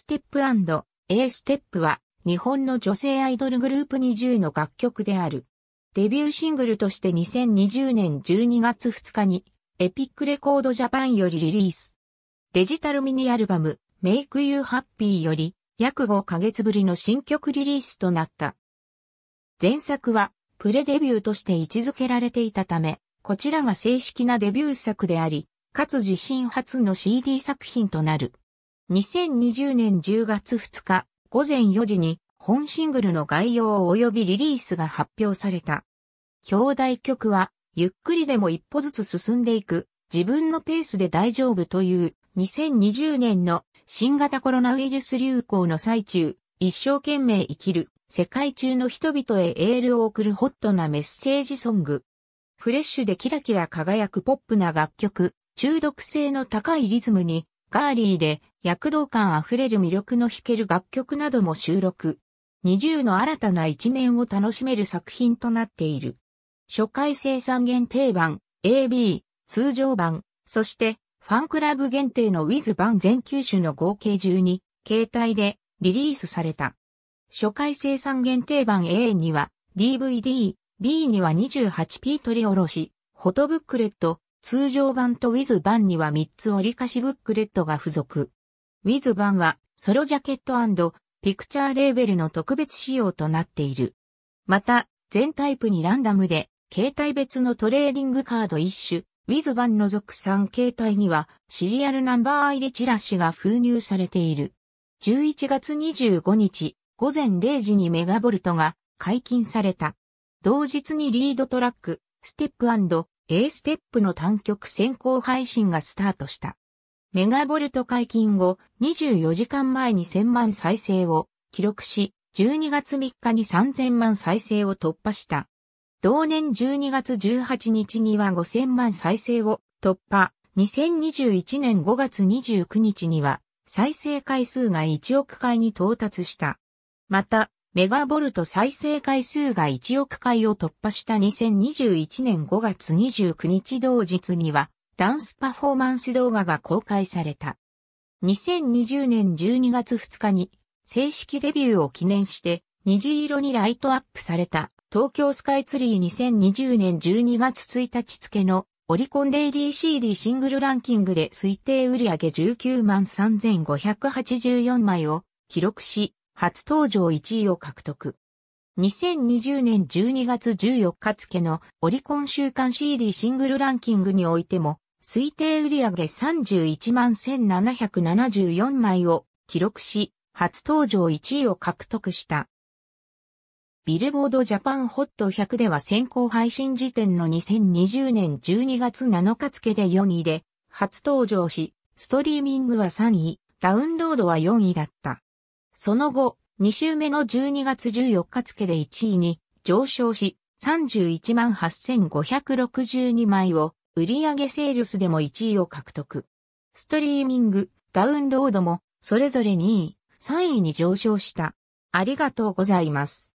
ステップ &A ステップは日本の女性アイドルグループ20の楽曲である。デビューシングルとして2020年12月2日にエピックレコードジャパンよりリリース。デジタルミニアルバム Make You Happy より約5ヶ月ぶりの新曲リリースとなった。前作はプレデビューとして位置づけられていたため、こちらが正式なデビュー作であり、かつ自身初の CD 作品となる。2020年10月2日午前4時に本シングルの概要及びリリースが発表された。兄弟曲は、ゆっくりでも一歩ずつ進んでいく、自分のペースで大丈夫という、2020年の新型コロナウイルス流行の最中、一生懸命生きる、世界中の人々へエールを送るホットなメッセージソング。フレッシュでキラキラ輝くポップな楽曲、中毒性の高いリズムにガーリーで躍動感あふれる魅力の弾ける楽曲なども収録。20の新たな一面を楽しめる作品となっている。初回生産限定版、AB、通常版、そしてファンクラブ限定の With 版全9種の合計12、携帯でリリースされた。初回生産限定版 A には DVD、B には 28P 取り下ろし、フォトブックレット、通常版と w i ズ版には3つ折り返しブックレットが付属。w i ズ版はソロジャケットピクチャーレーベルの特別仕様となっている。また、全タイプにランダムで、携帯別のトレーディングカード一種、w i ズ版の属3携帯には、シリアルナンバー入りチラシが封入されている。11月25日、午前0時にメガボルトが解禁された。同日にリードトラック、ステップ A ステップの単曲先行配信がスタートした。メガボルト解禁後、24時間前に1000万再生を記録し、12月3日に3000万再生を突破した。同年12月18日には5000万再生を突破。2021年5月29日には再生回数が1億回に到達した。また、メガボルト再生回数が1億回を突破した2021年5月29日同日には、ダンスパフォーマンス動画が公開された。2020年12月2日に、正式デビューを記念して、虹色にライトアップされた、東京スカイツリー2020年12月1日付の、オリコンデイリー CD シングルランキングで推定売上19万3584枚を記録し、初登場1位を獲得。2020年12月14日付のオリコン週間 CD シングルランキングにおいても、推定売上31万1774枚を記録し、初登場1位を獲得した。ビルボードジャパンホット100では先行配信時点の2020年12月7日付で4位で、初登場し、ストリーミングは3位、ダウンロードは4位だった。その後、2週目の12月14日付で1位に上昇し、31万8562枚を売上セールスでも1位を獲得。ストリーミング、ダウンロードもそれぞれ2位、3位に上昇した。ありがとうございます。